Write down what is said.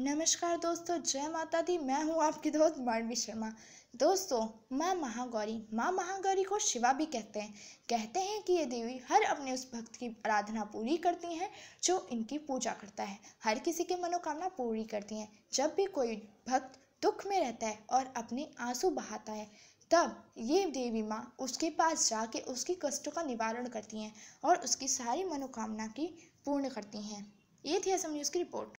नमस्कार दोस्तों जय माता दी मैं हूँ आपकी दोस्त मानवी शर्मा दोस्तों माँ महागौरी माँ महागौरी को शिवा भी कहते हैं कहते हैं कि ये देवी हर अपने उस भक्त की आराधना पूरी करती हैं जो इनकी पूजा करता है हर किसी की मनोकामना पूरी करती हैं जब भी कोई भक्त दुख में रहता है और अपने आंसू बहाता है तब ये देवी माँ उसके पास जाके उसकी कष्टों का निवारण करती हैं और उसकी सारी मनोकामना की पूर्ण करती हैं ये थी असम न्यूज़ की रिपोर्ट